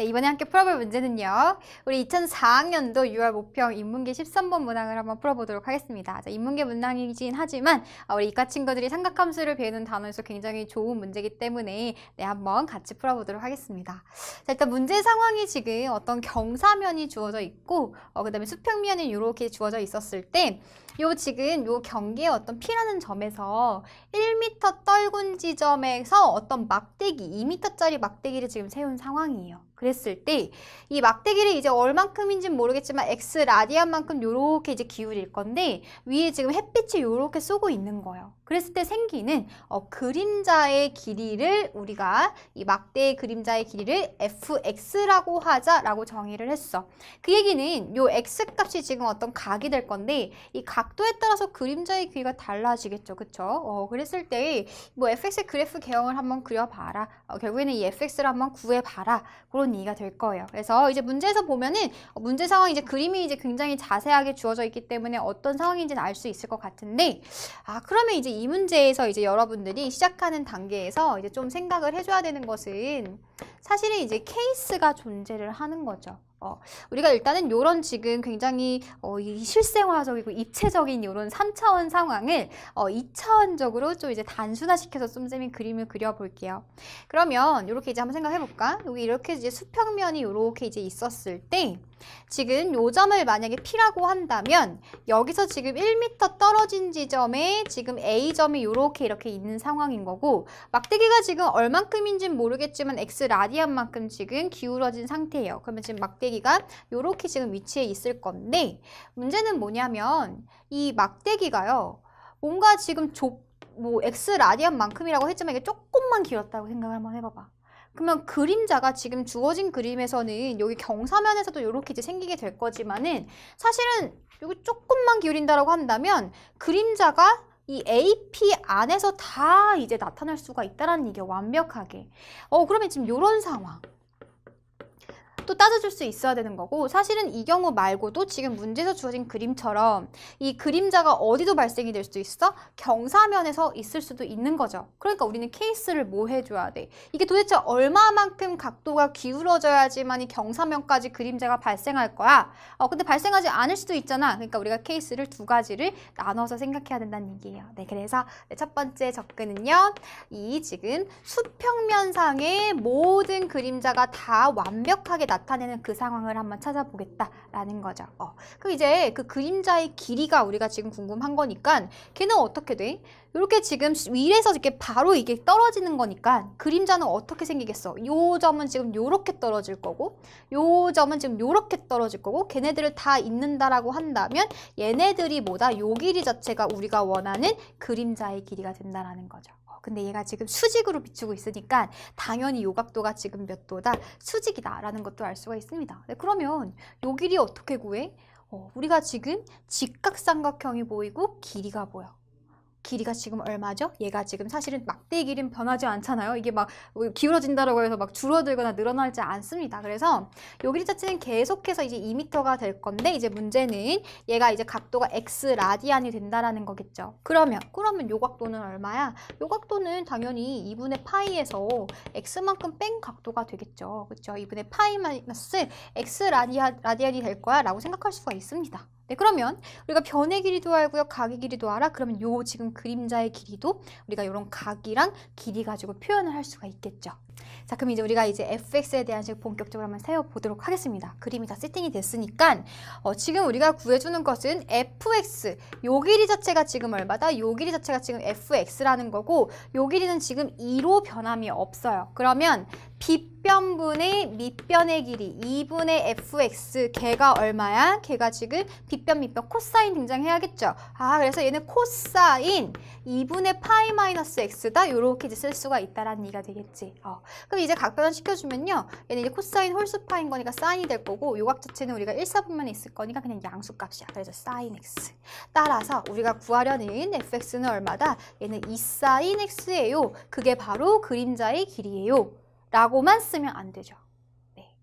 네, 이번에 함께 풀어볼 문제는요. 우리 2004학년도 6월 모평 인문계 13번 문항을 한번 풀어보도록 하겠습니다. 자, 인문계 문항이긴 하지만 아, 우리 이과 친구들이 삼각함수를 배우는 단어에서 굉장히 좋은 문제이기 때문에 네, 한번 같이 풀어보도록 하겠습니다. 자, 일단 문제 상황이 지금 어떤 경사면이 주어져 있고 어, 그 다음에 수평면이 이렇게 주어져 있었을 때 요 지금 요 경계의 어떤 P라는 점에서 1m 떨군 지점에서 어떤 막대기, 2m짜리 막대기를 지금 세운 상황이에요. 그랬을 때 이 막대 기를 이제 얼만큼인지는 모르겠지만 x 라디안만큼 요렇게 이제 기울일 건데 위에 지금 햇빛이 요렇게 쏘고 있는 거예요. 그랬을 때 생기는 어, 그림자의 길이를 우리가 이 막대 그림자의 길이를 fx라고 하자라고 정의를 했어. 그 얘기는 요 x값이 지금 어떤 각이 될 건데 이 각도에 따라서 그림자의 길이가 달라지겠죠. 그쵸? 어, 그랬을 때 뭐 fx의 그래프 개형을 한번 그려봐라. 어, 결국에는 이 fx를 한번 구해봐라. 그런 부분 이해가 될 거예요. 그래서 이제 문제에서 보면은 문제 상황 이제 그림이 이제 굉장히 자세하게 주어져 있기 때문에 어떤 상황인지알 수 있을 것 같은데 아 그러면 이제 이 문제에서 이제 여러분들이 시작하는 단계에서 이제 좀 생각을 해줘야 되는 것은 사실은 이제 케이스가 존재를 하는 거죠. 어, 우리가 일단은 이런 지금 굉장히 어, 실생활적이고 입체적인 이런 3차원 상황을 어, 2차원적으로 좀 이제 단순화시켜서 쏨쌤이 그림을 그려볼게요. 그러면 이렇게 이제 한번 생각해볼까? 여기 이렇게 이제 수평면이 이렇게 이제 있었을 때 지금 요점을 만약에 P라고 한다면 여기서 지금 1m 떨어진 지점에 지금 A점이 이렇게 이렇게 있는 상황인 거고 막대기가 지금 얼만큼인지는 모르겠지만 X 라디안만큼 지금 기울어진 상태예요. 그러면 지금 막대기가 이렇게 지금 위치에 있을 건데 문제는 뭐냐면 이 막대기가요. 뭔가 지금 좁, 뭐 X 라디안만큼이라고 했지만 이게 조금만 길었다고 생각을 한번 해봐봐. 그러면 그림자가 지금 주어진 그림에서는 여기 경사면에서도 이렇게 이제 생기게 될 거지만은 사실은 여기 조금만 기울인다라고 한다면 그림자가 이 AP 안에서 다 이제 나타날 수가 있다라는 얘기가 완벽하게. 어, 그러면 지금 이런 상황. 능 따져줄 수 있어야 되는 거고 사실은 이 경우 말고도 지금 문제에서 주어진 그림처럼 이 그림자가 어디도 발생이 될 수도 있어 경사면에서 있을 수도 있는 거죠. 그러니까 우리는 케이스를 뭐 해줘야 돼? 이게 도대체 얼마만큼 각도가 기울어져야지만 이 경사면까지 그림자가 발생할 거야. 어, 근데 발생하지 않을 수도 있잖아. 그러니까 우리가 케이스를 두 가지를 나눠서 생각해야 된다는 얘기예요. 네, 그래서 네, 첫 번째 접근은요. 이 지금 수평면상의 모든 그림자가 다 완벽하게 나타나 나타내는 그 상황을 한번 찾아보겠다라는 거죠. 어. 그럼 이제 그 그림자의 길이가 우리가 지금 궁금한 거니까 걔는 어떻게 돼? 이렇게 지금 위에서 이렇게 바로 이게 떨어지는 거니까 그림자는 어떻게 생기겠어? 요 점은 지금 요렇게 떨어질 거고 요 점은 지금 요렇게 떨어질 거고 걔네들을 다 잇는다라고 한다면 얘네들이 뭐다? 요 길이 자체가 우리가 원하는 그림자의 길이가 된다라는 거죠. 근데 얘가 지금 수직으로 비추고 있으니까 당연히 요 각도가 지금 몇 도다? 수직이다라는 것도 알 수가 있습니다. 네, 그러면 요 길이 어떻게 구해? 어, 우리가 지금 직각삼각형이 보이고 길이가 보여. 길이가 지금 얼마죠? 얘가 지금 사실은 막대 길이는 변하지 않잖아요. 이게 막 뭐 기울어진다라고 해서 막 줄어들거나 늘어나지 않습니다. 그래서 요 길이 자체는 계속해서 이제 2m가 될 건데 이제 문제는 얘가 이제 각도가 x 라디안이 된다라는 거겠죠. 그러면 그러면 요 각도는 얼마야? 요 각도는 당연히 2분의 파이에서 x만큼 뺀 각도가 되겠죠. 그렇죠? 2분의 파이 마이너스 x 라디안이 될 거야라고 생각할 수가 있습니다. 네, 그러면 우리가 변의 길이도 알고요. 각의 길이도 알아. 그러면 요 지금 그림자의 길이도 우리가 요런 각이랑 길이 가지고 표현을 할 수가 있겠죠. 자, 그럼 이제 우리가 이제 fx에 대한 식 본격적으로 한번 세워보도록 하겠습니다. 그림이 다 세팅이 됐으니까 어, 지금 우리가 구해주는 것은 fx, 요 길이 자체가 지금 얼마다? 요 길이 자체가 지금 fx라는 거고 요 길이는 지금 2로 변함이 없어요. 그러면 빗변분의 밑변의 길이 2분의 fx 개가 얼마야? 개가 지금 빗 밑변 밑변 코사인 등장해야겠죠. 아 그래서 얘는 코사인 2분의 파이 마이너스 x다 이렇게 이제 쓸 수가 있다라는 얘기가 되겠지. 어. 그럼 이제 각변환 시켜주면요. 얘는 이제 코사인 홀수 파인 거니까 사인이 될 거고 요각 자체는 우리가 1사분면에 있을 거니까 그냥 양수 값이야. 그래서 사인 x. 따라서 우리가 구하려는 fx는 얼마다? 얘는 2사인 x예요. 그게 바로 그림자의 길이에요 라고만 쓰면 안 되죠. 네.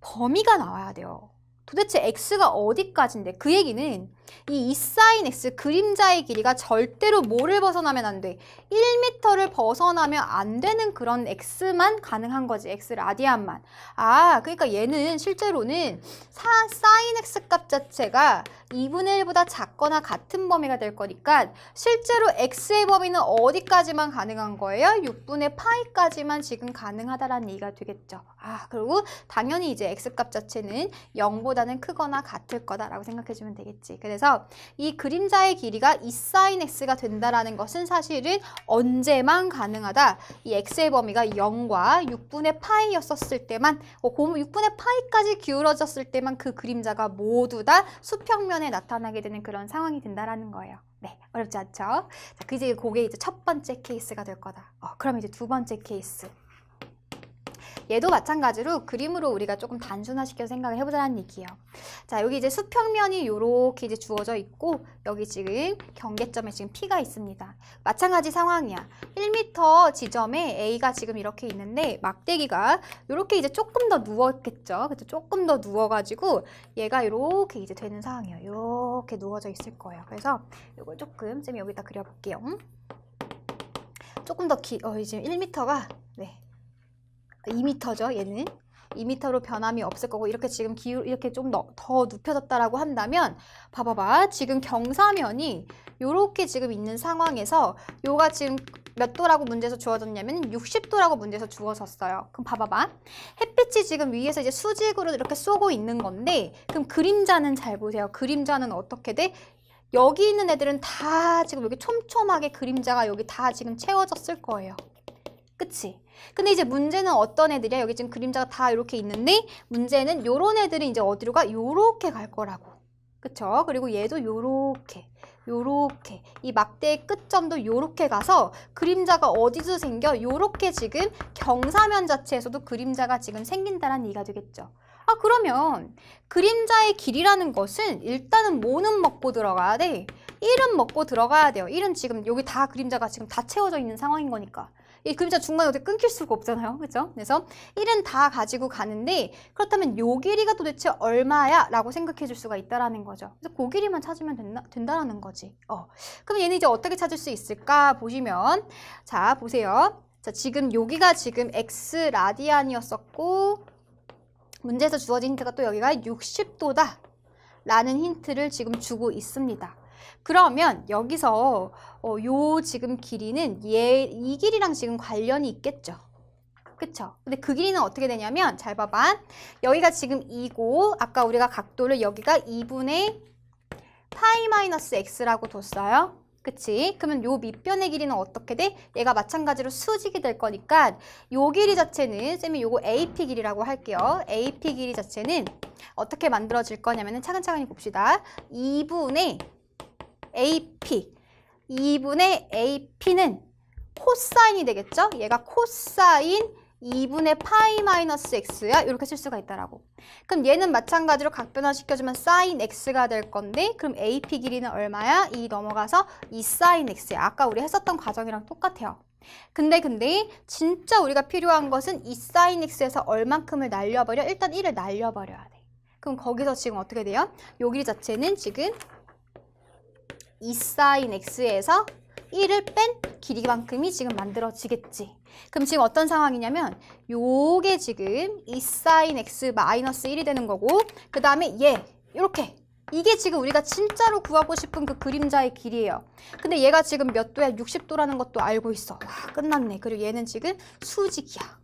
범위가 나와야 돼요. 도대체 x가 어디까지인데 그 얘기는 이 2사인 x 그림자의 길이가 절대로 뭐를 벗어나면 안 돼? 1m를 벗어나면 안 되는 그런 x만 가능한 거지. x 라디안만. 아, 그러니까 얘는 실제로는 사, 사인 x 값 자체가 2분의 1보다 작거나 같은 범위가 될 거니까 실제로 x의 범위는 어디까지만 가능한 거예요? 6분의 파이까지만 지금 가능하다라는 얘기가 되겠죠. 아, 그리고 당연히 이제 x 값 자체는 0보다는 크거나 같을 거다라고 생각해 주면 되겠지. 그래서 이 그림자의 길이가 이 s i n x가 된다라는 것은 사실은 언제만 가능하다. 이 x의 범위가 0과 6분의 파이였었을 때만 6분의 어, 파이까지 기울어졌을 때만 그 그림자가 모두 다 수평면에 나타나게 되는 그런 상황이 된다라는 거예요. 네, 어렵지 않죠? 자, 그 이제 그게 이제 첫 번째 케이스가 될 거다. 어, 그럼 이제 두 번째 케이스. 얘도 마찬가지로 그림으로 우리가 조금 단순화시켜서 생각을 해보자는 얘기예요. 자, 여기 이제 수평면이 이렇게 이제 주어져 있고 여기 지금 경계점에 지금 P가 있습니다. 마찬가지 상황이야. 1m 지점에 A가 지금 이렇게 있는데 막대기가 이렇게 이제 조금 더 누웠겠죠. 그래 조금 더 누워가지고 얘가 이렇게 이제 되는 상황이에요. 이렇게 누워져 있을 거예요. 그래서 이걸 조금 쌤이 여기다 그려볼게요. 조금 더 기, 어, 지금 1m가 네, 2m죠 얘는 2m로 변함이 없을 거고 이렇게 지금 기울 이렇게 좀 더 눕혀졌다라고 한다면 봐봐봐 지금 경사면이 이렇게 지금 있는 상황에서 요가 지금 몇 도라고 문제에서 주어졌냐면 60도라고 문제에서 주어졌어요. 그럼 봐봐봐. 햇빛이 지금 위에서 이제 수직으로 이렇게 쏘고 있는 건데 그럼 그림자는 잘 보세요. 그림자는 어떻게 돼? 여기 있는 애들은 다 지금 여기 촘촘하게 그림자가 여기 다 지금 채워졌을 거예요. 그치? 근데 이제 문제는 어떤 애들이야? 여기 지금 그림자가 다 이렇게 있는데 문제는 요런 애들이 이제 어디로 가? 요렇게 갈 거라고. 그쵸? 그리고 얘도 요렇게, 요렇게. 이 막대의 끝점도 요렇게 가서 그림자가 어디서 생겨? 요렇게 지금 경사면 자체에서도 그림자가 지금 생긴다라는 얘기가 되겠죠. 아, 그러면 그림자의 길이라는 것은 일단은 뭐는 먹고 들어가야 돼? 1은 먹고 들어가야 돼요. 1은 지금 여기 다 그림자가 지금 다 채워져 있는 상황인 거니까. 이금자 중간에 어떻게 끊길 수가 없잖아요. 그렇죠? 그래서 1은 다 가지고 가는데 그렇다면 요 길이가 도대체 얼마야? 라고 생각해 줄 수가 있다라는 거죠. 그래서 그 길이만 찾으면 된다, 된다라는 거지. 어. 그럼 얘는 이제 어떻게 찾을 수 있을까 보시면 자, 보세요. 자, 지금 여기가 지금 x 라디안이었었고 문제에서 주어진 힌트가 또 여기가 60도다. 라는 힌트를 지금 주고 있습니다. 그러면 여기서 어, 요 지금 길이는 얘 이 길이랑 지금 관련이 있겠죠. 그쵸? 근데 그 길이는 어떻게 되냐면 잘 봐봐. 여기가 지금 2고 아까 우리가 각도를 여기가 2분의 파이 마이너스 x라고 뒀어요. 그치? 그러면 요 밑변의 길이는 어떻게 돼? 얘가 마찬가지로 수직이 될 거니까 요 길이 자체는 쌤이 요거 AP 길이라고 할게요. AP 길이 자체는 어떻게 만들어질 거냐면 차근차근히 봅시다. 2분의 AP 2분의 AP는 코사인이 되겠죠? 얘가 코사인 2분의 파이 마이너스 x야 이렇게 쓸 수가 있다라고 그럼 얘는 마찬가지로 각변화시켜주면 사인 x가 될 건데 그럼 AP 길이는 얼마야? 이 넘어가서 이 사인 x야 아까 우리 했었던 과정이랑 똑같아요 근데 근데 진짜 우리가 필요한 것은 이 사인 x에서 얼만큼을 날려버려? 일단 1을 날려버려야 돼 그럼 거기서 지금 어떻게 돼요? 요 길이 자체는 지금 2 sin x에서 1을 뺀 길이만큼이 지금 만들어지겠지. 그럼 지금 어떤 상황이냐면 요게 지금 2 sin x 마이너스 1이 되는 거고 그 다음에 얘 이렇게 이게 지금 우리가 진짜로 구하고 싶은 그 그림자의 길이에요. 근데 얘가 지금 몇 도야? 60도라는 것도 알고 있어. 와 끝났네. 그리고 얘는 지금 수직이야.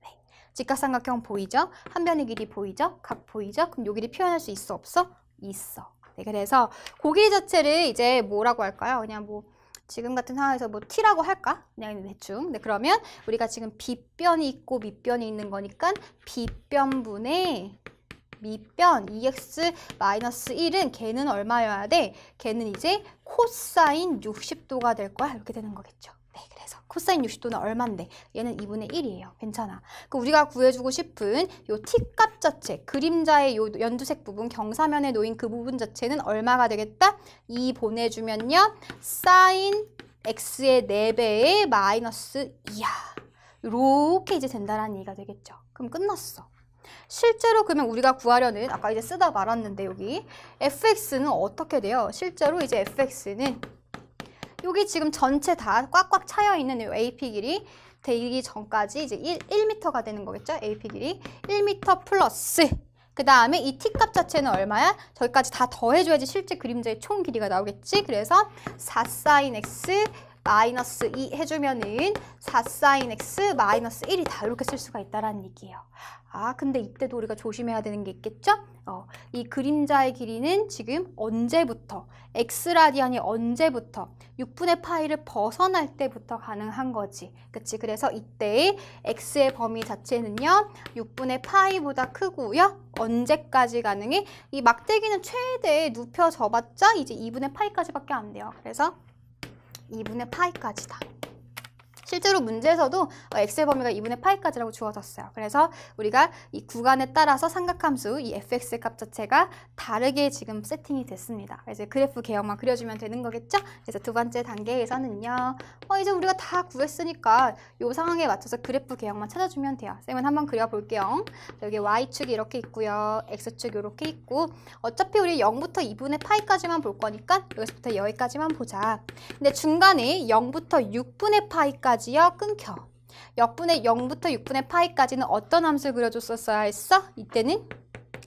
네. 직각삼각형 보이죠? 한 변의 길이 보이죠? 각 보이죠? 그럼 요 길이 표현할 수 있어 없어? 있어. 네, 그래서 고기 자체를 이제 뭐라고 할까요? 그냥 뭐 지금 같은 상황에서 뭐 T라고 할까? 그냥 대충. 네, 그러면 우리가 지금 빗변이 있고 밑변이 있는 거니까 빗변분의 밑변 EX 마이너스 1은 걔는 얼마여야 돼? 걔는 이제 코사인 60도가 될 거야. 이렇게 되는 거겠죠. 네, 그래서 코사인 60도는 얼만데 얘는 2분의 1이에요. 괜찮아. 그 우리가 구해주고 싶은 요 t값 자체, 그림자의 요 연두색 부분, 경사면에 놓인 그 부분 자체는 얼마가 되겠다? 2 보내주면요. 사인 x의 4배의 마이너스 2야. 이렇게 이제 된다라는 얘기가 되겠죠. 그럼 끝났어. 실제로 그러면 우리가 구하려는 아까 이제 쓰다 말았는데 여기 fx는 어떻게 돼요? 실제로 이제 fx는 여기 지금 전체 다 꽉꽉 차여 있는 AP 길이 되기 전까지 이제 1, 1m가 되는 거겠죠? AP 길이 1m 플러스 그 다음에 이 T값 자체는 얼마야? 저기까지 다 더해줘야지 실제 그림자의 총 길이가 나오겠지? 그래서 4sin x 마이너스 2 해주면은 4사인 x 마이너스 1이다 이렇게 쓸 수가 있다라는 얘기예요. 아 근데 이때도 우리가 조심해야 되는 게 있겠죠? 어, 이 그림자의 길이는 지금 언제부터 x라디안이 언제부터 6분의 파이를 벗어날 때부터 가능한 거지 그치 그래서 이때 x의 범위 자체는요 6분의 파이보다 크고요 언제까지 가능해? 이 막대기는 최대 눕혀져봤자 이제 2분의 파이까지밖에 안 돼요 그래서 2분의 파이까지다. 실제로 문제에서도 엑셀 어, 범위가 2분의 파이까지라고 주어졌어요. 그래서 우리가 이 구간에 따라서 삼각함수 이 fx의 값 자체가 다르게 지금 세팅이 됐습니다. 그래서 그래프 개형만 그려주면 되는 거겠죠? 그래서 두 번째 단계에서는요. 어, 이제 우리가 다 구했으니까 이 상황에 맞춰서 그래프 개형만 찾아주면 돼요. 쌤은 한번 그려볼게요. 여기 y축이 이렇게 있고요. x축이 이렇게 있고 어차피 우리 0부터 2분의 파이까지만 볼 거니까 여기서부터 여기까지만 보자. 근데 중간에 0부터 6분의 파이까지 지어 끊겨. 역분의 0부터 6분의 파이까지는 어떤 함수를 그려줬었어야 했어? 이때는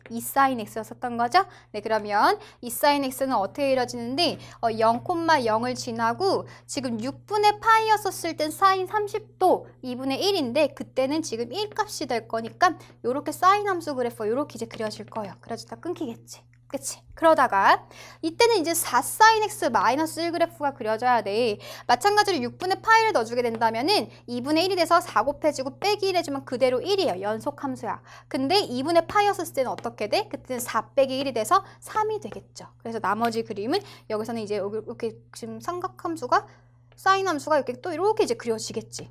이 사인 x였었던 거죠. 네, 그러면 이 사인 x는 어떻게 이뤄지는데 어, 0,0을 지나고 지금 6분의 파이였었을 땐 사인 30도 2분의 1인데 그때는 지금 1값이 될 거니까 이렇게 사인 함수 그래프 이렇게 이제 그려질 거예요. 그러지다 끊기겠지. 그치? 그러다가 이때는 이제 4sin x 마이너스 1 그래프가 그려져야 돼. 마찬가지로 6분의 파이를 넣어주게 된다면 은 2분의 1이 돼서 4 곱해지고 빼기 1 해주면 그대로 1이에요. 연속 함수야. 근데 2분의 파이였을 때는 어떻게 돼? 그때는 4 빼기 1이 돼서 3이 되겠죠. 그래서 나머지 그림은 여기서는 이제 이렇게 지금 삼각함수가 사인 함수가 이렇게 또 이렇게 이제 그려지겠지.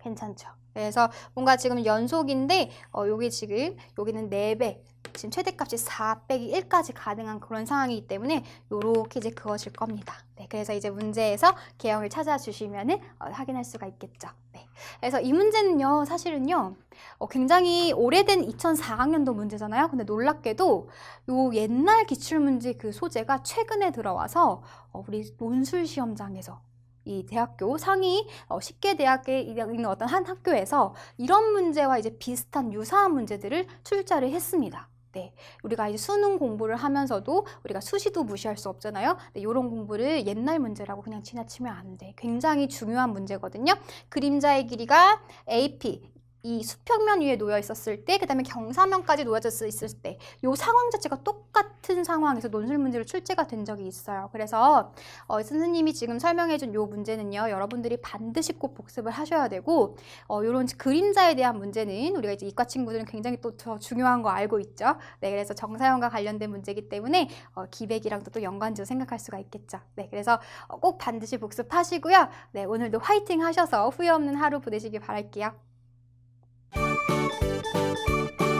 괜찮죠? 그래서 뭔가 지금 연속인데 어, 여기 지금 여기는 4배 지금 최대값이 4 빼기 1까지 가능한 그런 상황이기 때문에 요렇게 이제 그어질 겁니다. 네, 그래서 이제 문제에서 개형을 찾아주시면 어, 확인할 수가 있겠죠. 네, 그래서 이 문제는요 사실은요 어, 굉장히 오래된 2004학년도 문제잖아요. 근데 놀랍게도 요 옛날 기출문제 그 소재가 최근에 들어와서 어, 우리 논술 시험장에서 이 대학교 상위 어, 10개 대학에 있는 어떤 한 학교에서 이런 문제와 이제 비슷한 유사한 문제들을 출제를 했습니다. 네, 우리가 이제 수능 공부를 하면서도 우리가 수시도 무시할 수 없잖아요. 네, 이런 공부를 옛날 문제라고 그냥 지나치면 안 돼. 굉장히 중요한 문제거든요. 그림자의 길이가 AP, 이 수평면 위에 놓여 있었을 때, 그 다음에 경사면까지 놓여져 있을 때, 이 상황 자체가 똑같은 상황에서 논술 문제로 출제가 된 적이 있어요. 그래서 어, 선생님이 지금 설명해준 이 문제는요, 여러분들이 반드시 꼭 복습을 하셔야 되고, 어, 요런 그림자에 대한 문제는 우리가 이제 이과 친구들은 굉장히 또 더 중요한 거 알고 있죠. 네, 그래서 정사형과 관련된 문제이기 때문에 어, 기백이랑도 또 연관지어 생각할 수가 있겠죠. 네, 그래서 어, 꼭 반드시 복습하시고요. 네, 오늘도 화이팅 하셔서 후회 없는 하루 보내시길 바랄게요. Música